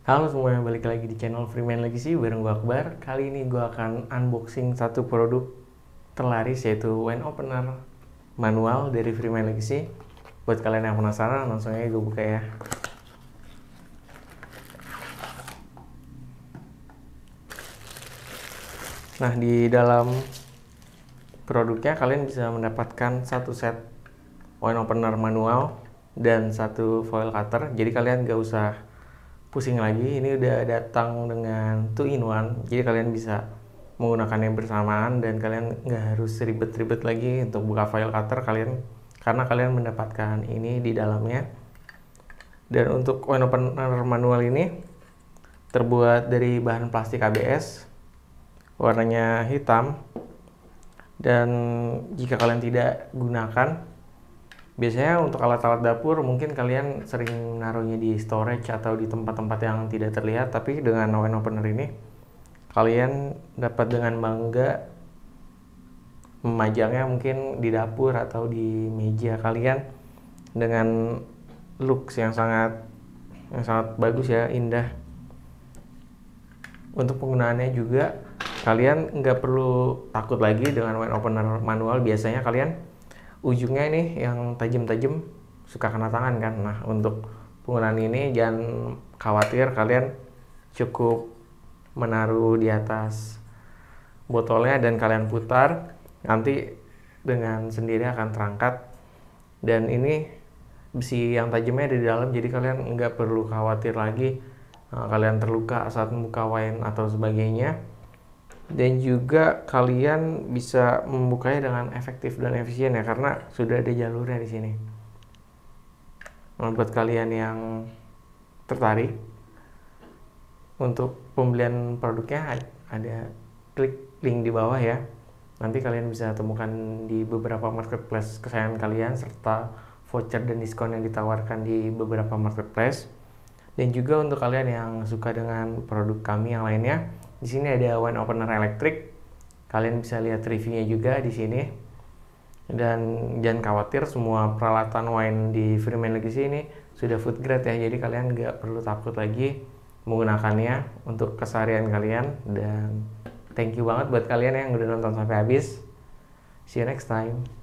Halo semuanya, balik lagi di channel Freeman Legacy bareng gue Akbar Kali ini gue akan unboxing satu produk terlaris yaitu wine opener manual dari Freeman Legacy Buat kalian yang penasaran, langsung aja gue buka ya Nah, di dalam produknya kalian bisa mendapatkan satu set wine opener manual dan satu foil cutter jadi kalian gak usah pusing lagi ini udah datang dengan two in one jadi kalian bisa menggunakannya bersamaan dan kalian nggak harus ribet-ribet lagi untuk buka file cutter kalian karena kalian mendapatkan ini di dalamnya dan untuk coin opener manual ini terbuat dari bahan plastik ABS warnanya hitam dan jika kalian tidak gunakan biasanya untuk alat-alat dapur mungkin kalian sering naruhnya di storage atau di tempat-tempat yang tidak terlihat tapi dengan wine opener ini kalian dapat dengan bangga memajangnya mungkin di dapur atau di meja kalian dengan looks yang sangat yang sangat bagus ya indah untuk penggunaannya juga kalian nggak perlu takut lagi dengan wine opener manual biasanya kalian ujungnya ini yang tajam-tajam suka kena tangan kan. Nah, untuk penggunaan ini jangan khawatir kalian cukup menaruh di atas botolnya dan kalian putar nanti dengan sendiri akan terangkat dan ini besi yang tajamnya ada di dalam jadi kalian nggak perlu khawatir lagi eh, kalian terluka saat membuka wine atau sebagainya dan juga kalian bisa membukanya dengan efektif dan efisien ya karena sudah ada jalurnya di sini. Nah, buat kalian yang tertarik untuk pembelian produknya ada klik link di bawah ya. Nanti kalian bisa temukan di beberapa marketplace kesayangan kalian serta voucher dan diskon yang ditawarkan di beberapa marketplace. Dan juga untuk kalian yang suka dengan produk kami yang lainnya, di sini ada wine opener elektrik. Kalian bisa lihat reviewnya juga di sini. Dan jangan khawatir semua peralatan wine di Freeman Legacy ini sudah food grade ya. Jadi kalian nggak perlu takut lagi menggunakannya untuk keseharian kalian. Dan thank you banget buat kalian yang udah nonton sampai habis. See you next time.